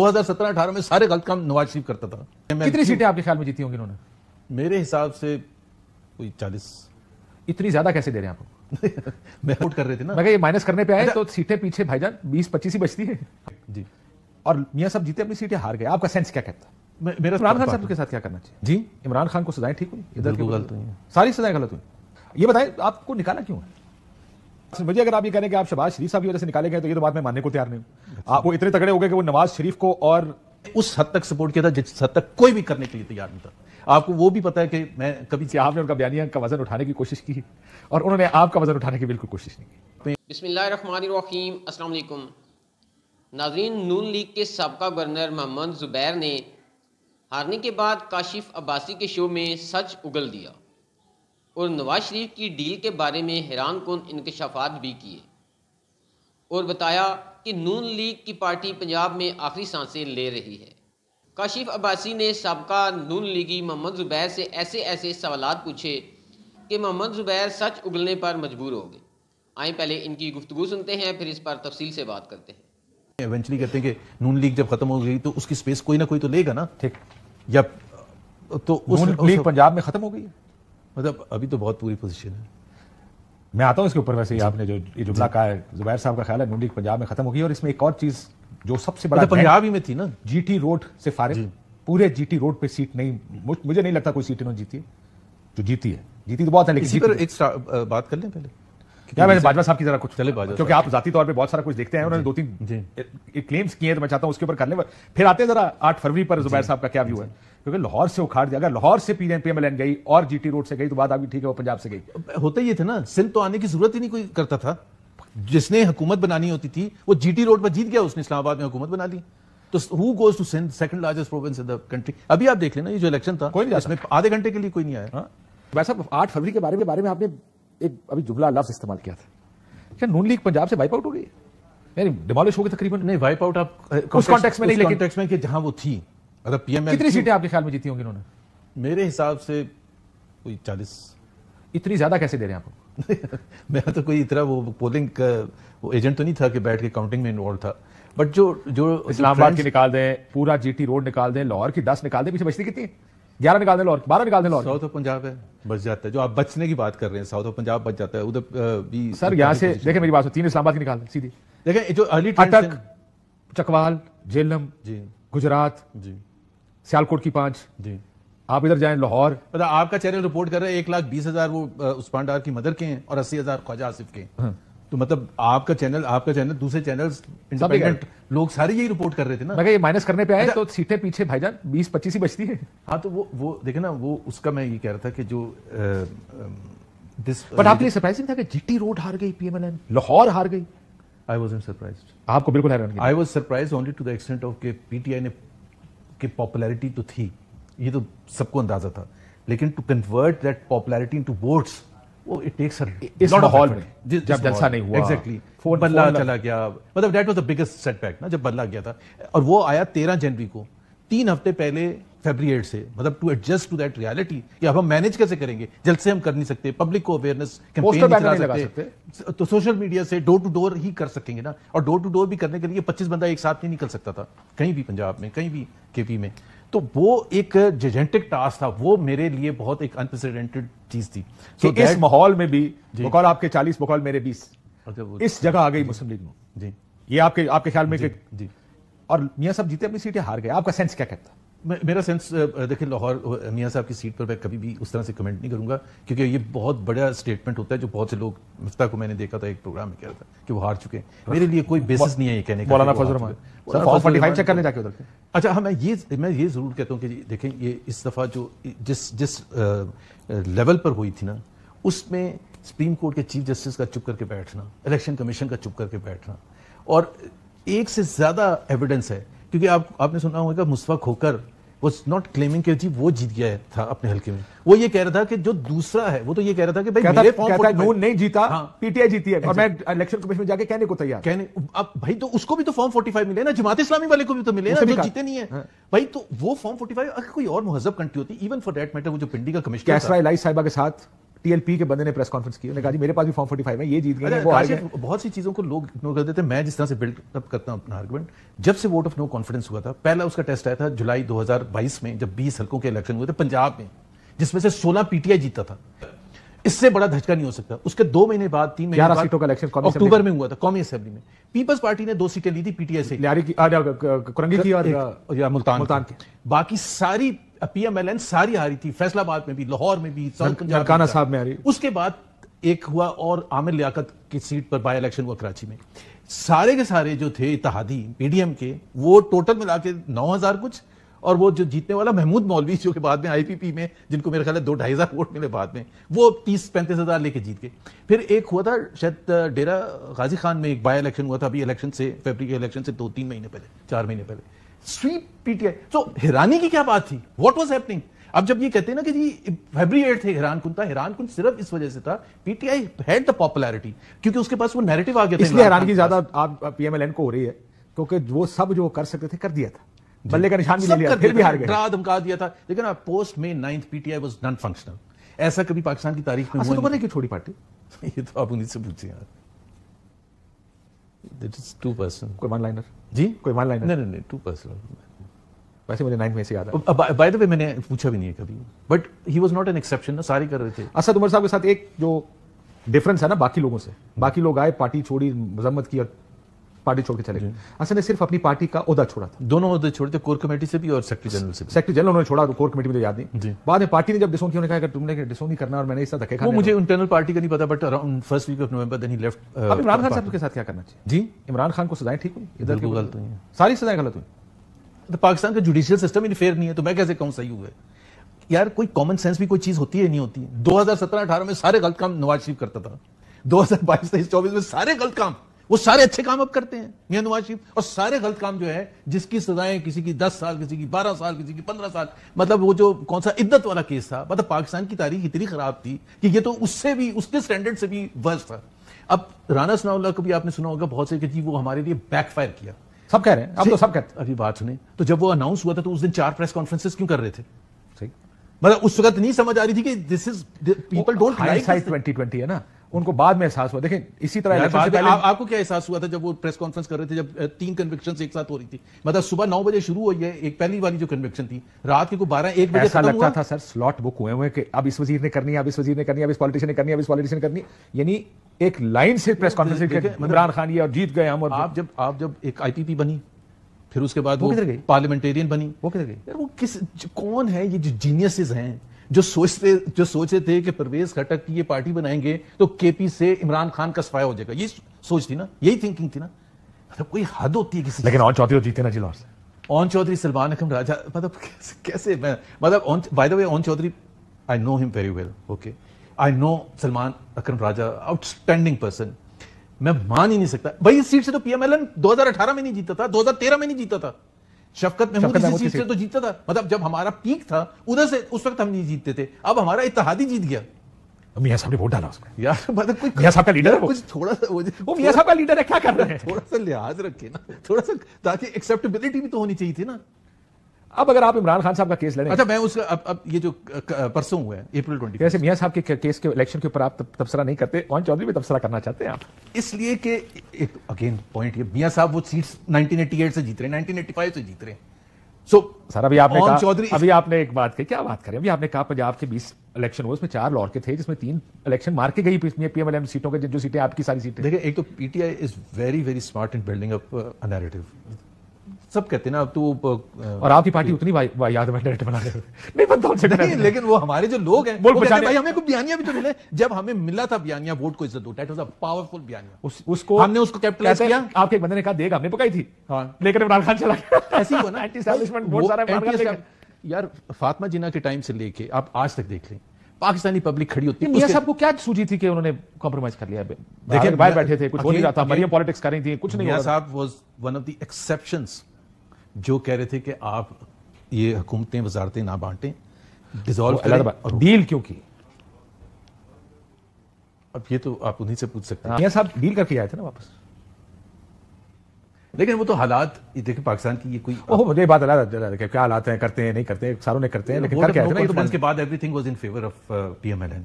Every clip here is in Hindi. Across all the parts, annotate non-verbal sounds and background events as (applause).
2017-18 में सारे गलत काम नवाज शरीफ करता था कितनी सीटें आपके ख्याल में जीती होंगी उन्होंने मेरे हिसाब से कोई चालीस इतनी ज्यादा कैसे दे रहे हैं आपको (laughs) मैं वोट कर रहे थे ना मैं ये माइनस करने पे आए अच्छा। तो सीटें पीछे भाईजान बीस पच्चीस ही बचती है जी और मियाँ साहब जीते अपनी सीटें हार गए आपका सेंस क्या कहता है मेरा इमरान खान साहब के साथ क्या करना चाहिए जी इमरान खान को सजाएं ठीक हुई इधर की गलत हुई सारी सजाएं गलत हुई ये बताएं आपको निकाला क्यों है मुझे अगर आप ये कहें कि आप शबाज शरीफ साहब की वजह से निकाले गए तो ये तो बात मैं मानने को तैयार नहीं हूँ आप वो इतने तगड़े हो गए कि वो नवाज शरीफ को और उस हद तक सपोर्ट किया था जिस हद तक कोई भी करने के लिए तैयार नहीं था आपको वो भी पता है कि मैं कभी से आपने उनका बयानिया का वजन उठाने की कोशिश की और उन्होंने आपका वजन उठाने की बिल्कुल कोशिश नहीं की बिस्मिल्लाम नाजरीन नून लीग के सबका गवर्नर मोहम्मद जुबैर ने हारने के बाद काशिफ अब्बासी के शो में सच उगल दिया और नवाज शरीफ की डील के बारे में हैरान कन इनकशाफात भी किए और बताया कि नून लीग की पार्टी पंजाब में आखिरी सांसें ले रही है काशिफ अब्बासी ने सबका नून लीगी मोहम्मद ज़ुबैर से ऐसे ऐसे सवाल पूछे कि मोहम्मद ज़ुबैर सच उगलने पर मजबूर हो गए आए पहले इनकी गुफ्तु सुनते हैं फिर इस पर तफसील से बात करते हैं एवेंचुअली कहते हैं कि नून लीग जब खत्म हो गई तो उसकी स्पेस कोई ना कोई तो लेगा ना ठीक या तो उस, नून लीग पंजाब में खत्म हो गई है मतलब अभी तो बहुत पूरी पोजीशन है मैं आता हूँ इसके ऊपर वैसे ही आपने जो ये जुमला कहा है जुबैर साहब का ख्याल है नूडी पंजाब में खत्म हो गई और इसमें एक और चीज जो सबसे बड़ा तो पंजाब ही में थी ना जीटी रोड से फारिग पूरे जीटी रोड पे सीट नहीं मुझे नहीं लगता कोई सीट इन्होंने जीती है जो जीती है जीती तो बहुत है लेकिन पर एक बात कर लें पहले क्या मैंने बाजवा साहब की जरा कुछ चले बाजवा क्योंकि आप जाती तौर पे बहुत सारा कुछ देखते हैं उन्होंने दो तीन क्लेम्स किए हैं तो मैं चाहता हूँ उसके ऊपर कर ले फिर आते हैं जरा आठ फरवरी पर जुबैर साहब का क्या व्यू है क्योंकि लाहौर से उखाड़ दिया अगर लाहौर से पीएन पीएमएलएन गई और जी रोड से गई तो बात अभी ठीक है वो पंजाब से गई होते ही थे ना सिंध तो आने की जरूरत ही नहीं कोई करता था जिसने हुकूमत बनानी होती थी वो जीटी रोड पर जीत गया उसने इस्लामाबाद में हुकूमत बना ली तो who goes to Sindh second largest province in the country अभी आप देख लेना ये जो इलेक्शन था कोई नहीं आधे घंटे के लिए कोई नहीं आया हाँ। वैसा आठ फरवरी के बारे में बारे में आपने एक अभी जुमला लफ्ज इस्तेमाल किया था क्या नून लीग पंजाब से वाइप आउट हो गई डिमोलिश हो गई तकरीबन नहीं वाइप आउट आप उस कॉन्टेक्स में नहीं लेकिन में कि जहां वो थी अगर पीएम कितनी सीटें आपके ख्याल में जीती होंगी उन्होंने मेरे हिसाब से कोई चालीस इतनी ज्यादा कैसे दे रहे हैं आपको (laughs) मैं तो कोई इतना वो पोलिंग वो एजेंट तो नहीं था कि बैठ के काउंटिंग में इन्वॉल्व था बट जो जो इस्लामाबाद की निकाल दें पूरा जीटी रोड निकाल दें लाहौर की दस निकाल दें पीछे बचती कितनी ग्यारह निकाल दें लाहौर बारह निकाल दें लाहौर साउथ ऑफ पंजाब है बच जाता है जो आप बचने की बात कर रहे हैं साउथ ऑफ पंजाब बच जाता है उधर भी सर यहाँ से देखें मेरी बात तीन इस्लामाबाद की निकाल दें सीधी देखें जो अर्ली अटक चकवाल झेलम जी गुजरात जी सियालकोट की पांच जी आप इधर जाएं लाहौर मतलब आपका चैनल रिपोर्ट कर रहे हैं एक लाख बीस हजार वो उस्मान डार की मदर के हैं और अस्सी हजार ख्वाजा आसिफ के हैं हाँ। तो मतलब आपका चैनल आपका चैनल दूसरे चैनल इंडिपेंडेंट लोग सारे यही रिपोर्ट कर रहे थे ना मैं ये माइनस करने पे आए अच्छा। तो सीटें पीछे भाईजान बीस पच्चीस ही बचती है हाँ तो वो वो देखे ना वो उसका मैं ये कह रहा था कि जो बट आपके लिए सरप्राइजिंग था कि जीटी रोड हार गई पीएमएलएन लाहौर हार गई आई वाज सरप्राइज आपको बिल्कुल हैरान I was surprise only to the extent of के पीटीआई ने कि पॉपुलैरिटी तो थी ये तो सबको अंदाजा था लेकिन to convert that popularity into votes वो इट टेक्स हॉल में जब जलसा नहीं हुआ एग्जैक्टली exactly. बदला चला गया मतलब that was the biggest setback ना जब बदला गया था और वो आया तेरह जनवरी को तीन हफ्ते पहले फेब्रिएट से मतलब to adjust to that reality कि अब हम मैनेज कैसे करेंगे जल्द से हम कर नहीं सकते पब्लिक को अवेयरनेस कैंपेन चला सकते, सकते तो सोशल मीडिया से डोर टू डोर ही कर सकेंगे ना और डोर टू डोर भी करने के लिए 25 बंदा एक साथ नहीं निकल सकता था कहीं भी पंजाब में कहीं भी केपी में तो वो एक जेजेंटिक टास्क था वो मेरे लिए बहुत एक अनप्रेसिडेंटेड चीज थी so कि इस माहौल में भी बकौल आपके चालीस बकौल मेरे बीस इस जगह आ गई मुस्लिम लीग में जी ये आपके आपके ख्याल में जी, जी। और मियाँ साहब जीते अपनी सीटें हार गए आपका सेंस क्या कहता मेरा सेंस देखिए लाहौर मियाँ साहब की सीट पर मैं कभी भी उस तरह से कमेंट नहीं करूंगा क्योंकि ये बहुत बड़ा स्टेटमेंट होता है जो बहुत से लोग मुफ्ता को मैंने देखा था एक प्रोग्राम में कह रहा था कि वो हार चुके हैं मेरे लिए कोई बेसिस नहीं है ये कहने का अच्छा हाँ मैं ये मैं ये जरूर कहता हूँ कि देखें ये इस दफ़ा जो जिस जिस लेवल पर हुई थी ना उसमें सुप्रीम कोर्ट के चीफ जस्टिस का चुप करके बैठना इलेक्शन कमीशन का चुप करके बैठना और एक से ज़्यादा एविडेंस है क्योंकि आप आपने सुना होगा Mustafa Khokhar was not claiming जी वो जीत गया था अपने हल्के में वो ये कह रहा था कि जो दूसरा है वो तो ये कह रहा था कि भाई कहता, मेरे कहता नून नहीं जीता हाँ, पीटीआई जीती है और मैं इलेक्शन कमीशन में जाके कहने को तैयार कहने अब भाई तो उसको भी तो फॉर्म 45 मिले ना जमात इस्लामी वाले को भी तो मिले ना जो जीते नहीं है हाँ, भाई तो वो फॉर्म 45 अगर कोई और महजब कंट्री होती इवन फॉर डेट मैटर वो जो पिंडी का कमीशन साहिबा के साथ टीएलपी के बंदे ने प्रेस कॉन्फ्रेंस की उन्होंने कहा जी मेरे पास भी फॉर्म फोर्टी फाइव है ये जीत अच्छा, गए बहुत सी चीजों को लोग इग्नोर कर देते मैं जिस तरह से बिल्ड अप करता हूँ अपना आर्गूमेंट जब से वोट ऑफ नो कॉन्फिडेंस हुआ था पहला उसका टेस्ट आया था जुलाई दो में जब बीस हल्कों के इलेक्शन हुए थे पंजाब में जिसमें से सोलह पीटीआई जीता था इससे बड़ा धचका नहीं हो सकता उसके दो महीने बाद तीन महीने सीटों का इलेक्शन अक्टूबर में हुआ था कौमी असेंबली में पीपल्स पार्टी ने दो सीटें ली थी पीटीआई से की और मुल्तान बाकी सारी पी एम एल एन सारी आ रही थी फैसलाबाद में भी लाहौर में भी साउथ साहब में आ रही उसके बाद एक हुआ और आमिर लियाकत की सीट पर बाय इलेक्शन हुआ कराची में सारे के सारे जो थे इतिहादी पीडीएम के वो टोटल मिला के नौ हजार कुछ और वो जो जीतने वाला महमूद मौलवी जो के बाद में आईपीपी में जिनको मेरे ख्याल है दो ढाई हजार वोट मिले बाद में वो तीस पैंतीस हजार लेके जीत गए फिर एक हुआ था शायद डेरा गाजी खान में एक बाय इलेक्शन हुआ था अभी इलेक्शन से फेबरी के इलेक्शन से दो तीन महीने पहले चार महीने पहले स्वीप पीटीआई तो हैरानी की क्या बात थी वॉट वॉज हैपनिंग अब जब ये कहते हैं ना कि जी एट थे हैरान कुन था हैरान कुन सिर्फ इस वजह से था पीटीआई हैड द पॉपुलैरिटी क्योंकि उसके पास वो नैरेटिव आ गया था इसलिए की ज्यादा आप पीएमएलएन को हो रही है क्योंकि वो सब जो कर सकते थे कर दिया था बल्ले का निशान भी ले लिया फिर भी हार गए ड्रा धमका दिया था लेकिन आप पोस्ट में ninth PTI was non functional ऐसा कभी पाकिस्तान की तारीख में अच्छा, हुआ तो क्यों छोड़ी पार्टी (laughs) ये तो आप उन्हीं से पूछिए यार इट इज टू पर्सन कोई वन लाइनर जी कोई वन लाइनर नहीं नहीं नहीं टू पर्सन वैसे मुझे नाइन्थ में से याद है बाय द वे मैंने पूछा भी नहीं है कभी but he was not an exception ना सारे कर रहे थे असद अच्छा, उमर साहब के साथ एक जो डिफरेंस है ना बाकी लोगों से बाकी लोग आए पार्टी छोड़ी मजम्मत की और पार्टी छोड़ के चले गए असल ने सिर्फ अपनी पार्टी का उदा छोड़ा था दोनों उदा छोड़े थे कोर कमेटी से भी और सेक्रेटरी जनरल से सेक्रेटरी जनरल उन्होंने छोड़ा कोर कमेटी मुझे याद नहीं बाद में पार्टी ने जब डिसो किया कहा तुमने डिसो नहीं करना और मैंने इस धक्के खाने मुझे इंटरनल पार्टी का नहीं पता but around first week of November then he left अब इमरान खान साहब के साथ क्या करना चाहिए जी इमरान खान को सजाएं ठीक हुई इधर की गलत हुई सारी सजाएं गलत हुई तो पाकिस्तान का जुडिशियल सिस्टम ही फेयर नहीं है तो मैं कैसे कहूं सही हुआ यार कोई कॉमन सेंस भी कोई चीज होती है नहीं होती है 2017-18 में सारे गलत काम नवाज शरीफ करता था 2022-23-24 में सारे गलत काम वो सारे अच्छे काम अब करते हैं मियां नवाज शरीफ और सारे गलत काम जो है जिसकी सजाएं किसी की दस साल किसी की बारह साल किसी की पंद्रह साल मतलब वो जो कौन सा इद्दत वाला केस था मतलब पाकिस्तान की तारीख इतनी खराब थी कि ये तो उससे भी उसके स्टैंडर्ड से भी वर्ष था अब राना सनाउल्ला को भी आपने सुना होगा बहुत से कि जी वो हमारे लिए बैकफायर किया सब कह रहे हैं आप तो सब कहते हैं अभी बात सुने तो जब वो अनाउंस हुआ था तो उस दिन चार प्रेस कॉन्फ्रेंसिस क्यों कर रहे थे मतलब उस वक्त नहीं समझ आ रही थी कि this is people don't like 2020 है ना उनको बाद में एहसास हुआ देखें इसी तरह आ, आपको क्या एहसास हुआ था जब वो प्रेस कॉन्फ्रेंस कर रहे थे जब तीन कन्विक्शन एक साथ हो रही थी मतलब सुबह नौ बजे शुरू हुई है एक पहली वाली जो कन्विक्शन थी रात के को बारह एक बजे ऐसा लगता था सर स्लॉट बुक हुए हुए कि अब इस वजीर ने करनी है अब इस वजीर ने करनी है अब इस पॉलिटिशियन ने करनी है अब इस पॉलिटिशियन ने करनी यानी एक लाइन से प्रेस कॉन्फ्रेंस मतलब इमरान खान ये और जीत गए हम और आप जब आप जब एक आईपीपी बनी फिर उसके बाद वो, वो पार्लियामेंटेरियन बनी वो किधर गई वो किस कौन है ये जो जीनियसेस हैं जो सोचते जो सोच थे कि परवेज घटक की ये पार्टी बनाएंगे तो केपी से इमरान खान का सफाया हो जाएगा ये सोच थी ना यही थिंकिंग थी ना मतलब कोई हद होती है किसी लेकिन चौधरी तो जीते ना जिला से ओन चौधरी सलमान अखम राजा मतलब कैसे, कैसे मैं मतलब बाय द वे ओन Chaudhry I know him very well okay I know Salman Akram Raja outstanding person मैं मान ही नहीं सकता भाई इस सीट से तो पीएमएलएन 2018 में नहीं जीता था 2013 में नहीं जीता था शफकत महमूद सीट से तो जीतता था मतलब जब हमारा पीक था उधर से उस वक्त हम नहीं जीतते थे अब हमारा इतिहादी जीत गया मियाँ साहब ने वोट डाला उसमें यार मतलब कोई मियाँ साहब का लीडर कुछ थोड़ा सा वो, वो मियाँ साहब का लीडर है क्या कर रहे हैं थोड़ा सा लिहाज रखे ना थोड़ा सा ताकि एक्सेप्टेबिलिटी भी तो होनी चाहिए थी ना अब अगर आप इमरान खान साहब का केस लड़े अच्छा मैं उसका अब अब ये जो परसों हुआ है अप्रैल ट्वेंटी जैसे मियाँ साहब के केस के इलेक्शन के ऊपर आप तबसरा नहीं करते मोहन चौधरी भी तबसरा करना चाहते हैं आप इसलिए कि एक अगेन पॉइंट ये मियाँ साहब वो सीट्स 1988 से जीत रहे हैं 1985 से जीत रहे हैं so, सर अभी आपने कहा अभी आपने एक बात कही क्या बात करें अभी आपने कहा पंजाब के बीस इलेक्शन हुए उसमें चार लॉर के थे जिसमें तीन इलेक्शन मार के गई पीएमएलएम सीटों के जो सीटें आपकी सारी सीटें देखिए एक तो PTI is very very smart in building up a narrative सब कहते ना अब तो और आपकी पार्टी उतनी वा, वा याद बना नहीं बनता नहीं लेकिन वो हमारे जो लोग हैं वो कहते भाई हमें बयानिया भी तो मिले जब हमें मिला था बयानिया वोट को इज्जत इट वाज अ पावरफुल बयानिया उस, उसको हमने उसको कैपिटलाइज किया आपके एक बंदे ने कहा देगा हमने पकाई थी हां लेकर इमरान खान चला ऐसी हो ना एंटी (laughs) एस्टैब्लिशमेंट बहुत सारा इमरान खान यार फातिमा जिना के टाइम से लेके आप आज तक देख लें पाकिस्तानी पब्लिक खड़ी होती है साहब को क्या सूझी थी कि उन्होंने कॉम्प्रोमाइज कर लिया देखिए बाहर बैठे थे कुछ हो नहीं रहा था मरियम पॉलिटिक्स कर रही थी कुछ नहीं साहब was one of the exceptions जो कह रहे थे कि आप ये हुकूमतें वजारतें ना बांटें डिजोल्व डील क्यों की अब ये तो आप उन्हीं से पूछ सकते हैं हाँ। साहब डील करके आए थे ना वापस लेकिन वो तो हालात देखिए पाकिस्तान की ये कोई ओह मुझे बात अलग क्या हालात हैं करते हैं नहीं करते हैं सारों ने करते हैं लेकिन करके आए तो के बाद everything was in favour of PMLN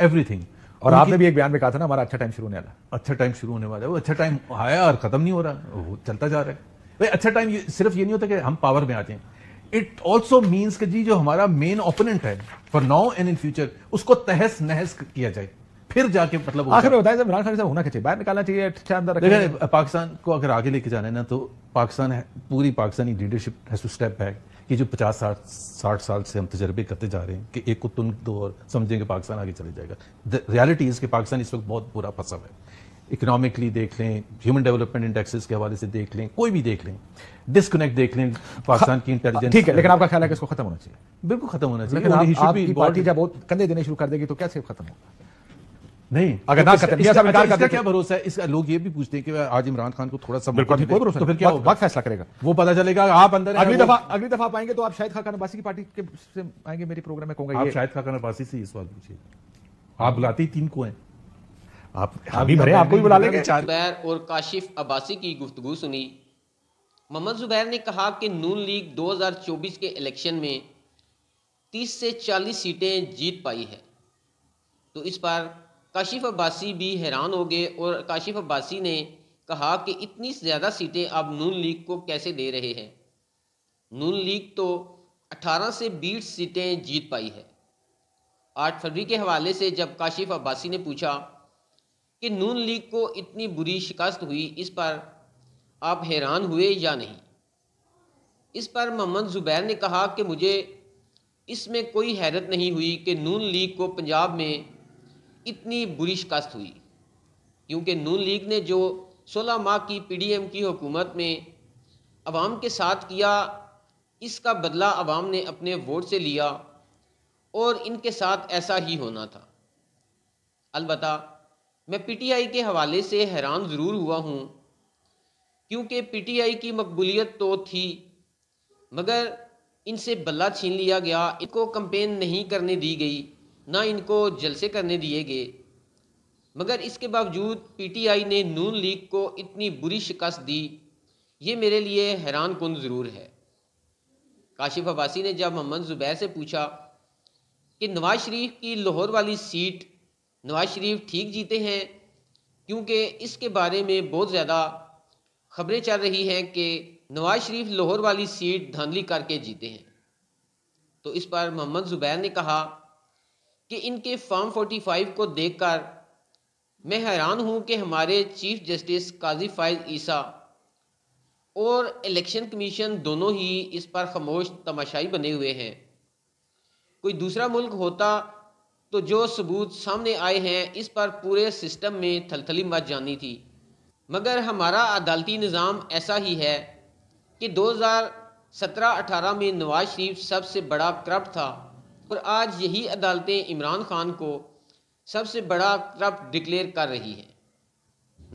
everything और आपने भी एक बयान में कहा था ना हमारा अच्छा टाइम शुरू होने वाला अच्छा टाइम शुरू होने वाला है वो अच्छा टाइम आया और खत्म नहीं हो रहा वो चलता जा रहा है भाई अच्छा टाइम सिर्फ ये नहीं होता कि हम पावर में आ जाए इट ऑल्सो मीन्स कि जी जो हमारा मेन ओपोनेंट है for now and in future उसको तहस नहस किया जाए फिर जाके मतलब आखिर बताया जब इमरान खान साहब होना चाहिए बाहर निकालना चाहिए अच्छा अंदर देखिए पाकिस्तान को अगर आगे लेके जाना है ना तो पाकिस्तान पूरी Pakistani leadership has to step back कि जो पचास साठ साठ साल से हम तजर्बे करते जा रहे हैं कि एक को तुम दो और समझेंगे पाकिस्तान आगे चले जाएगा द रियलिटी इज कि पाकिस्तान इस वक्त बहुत बुरा फंसा है इकोनॉमिकली देख लें ह्यूमन डेवलपमेंट इंडेक्सेस के हवाले से देख लें कोई भी देख लें डिस्कनेक्ट देख लें पाकिस्तान की इंटेलिजेंस ठीक है लेकिन आपका ख्याल है कि इसको खत्म होना चाहिए बिल्कुल खत्म होना चाहिए लेकिन, आप, आपकी पार्टी जब कंधे देने शुरू कर देगी तो कैसे खत्म होगा नहीं अगर ना खत्म इसका, अच्छा, इसका, इसका क्या भरोसा है इसका लोग ये भी पूछते हैं कि आज इमरान खान को थोड़ा सा बिल्कुल कोई भरोसा तो फिर क्या वक्त फैसला करेगा वो पता चलेगा आप अंदर अगली दफा अगली दफा आएंगे तो आप शायद खाकर अब्बासी की पार्टी के से आएंगे मेरे प्रोग्राम में कहूंगा आप शायद खाकर अब्बासी से ये सवाल पूछिए आप बुलाते ही तीन को हैं आप हम भी भरे आपको भी बुला लेंगे जुबैर और काशिफ अब्बासी की गुफ्तगु सुनी मोहम्मद जुबैर ने कहा कि नून लीग 2024 के इलेक्शन में 30 से 40 सीटें जीत पाई है तो इस पर काशिफ अब्बासी भी हैरान हो गए और काशिफ अब्बासी ने कहा कि इतनी ज़्यादा सीटें आप नून लीग को कैसे दे रहे हैं नून लीग तो 18 से 20 सीटें जीत पाई है आठ फरवरी के हवाले से जब काशिफ अब्बासी ने पूछा कि नून लीग को इतनी बुरी शिकस्त हुई इस पर आप हैरान हुए या नहीं इस पर मोहम्मद ज़ुबैर ने कहा कि मुझे इसमें कोई हैरत नहीं हुई कि नून लीग को पंजाब में इतनी बुरी शिकस्त हुई क्योंकि नून लीग ने जो 16 माह की पीडीएम की हुकूमत में आवाम के साथ किया इसका बदला आवाम ने अपने वोट से लिया और इनके साथ ऐसा ही होना था अलबत्ता मैं पीटीआई के हवाले से हैरान ज़रूर हुआ हूँ क्योंकि पीटीआई की मकबूलियत तो थी मगर इनसे बल्ला छीन लिया गया इनको कंपेन नहीं करने दी गई ना इनको जलसे करने दिए गए मगर इसके बावजूद पीटीआई ने नून लीग को इतनी बुरी शिकस्त दी ये मेरे लिए हैरान कन ज़रूर है काशिफ अब्बासी ने जब मोहम्मद ज़ुबैर से पूछा कि नवाज शरीफ की लाहौर वाली सीट नवाज शरीफ ठीक जीते हैं क्योंकि इसके बारे में बहुत ज़्यादा खबरें चल रही हैं कि नवाज शरीफ लाहौर वाली सीट धांधली करके जीते हैं तो इस पर मोहम्मद ज़ुबैर ने कहा कि इनके फॉर्म 45 को देखकर मैं हैरान हूं कि हमारे चीफ जस्टिस काजी फायज ईसा और इलेक्शन कमीशन दोनों ही इस पर खामोश तमाशाई बने हुए हैं कोई दूसरा मुल्क होता तो जो सबूत सामने आए हैं इस पर पूरे सिस्टम में थलथली मच जानी थी मगर हमारा अदालती निज़ाम ऐसा ही है कि 2017-18 में नवाज शरीफ सबसे बड़ा करप्ट था और आज यही अदालतें इमरान खान को सबसे बड़ा करप्ट डिक्लेयर कर रही हैं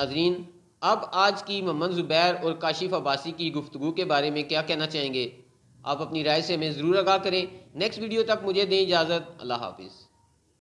नाजरीन अब आज की ममन ज़ुबैर और काशिफ अब्बासी की गुफ्तु के बारे में क्या कहना चाहेंगे आप अपनी राय से हमें ज़रूर आगा करें नेक्स्ट वीडियो तक मुझे दें इजाज़त अल्लाह हाफिज़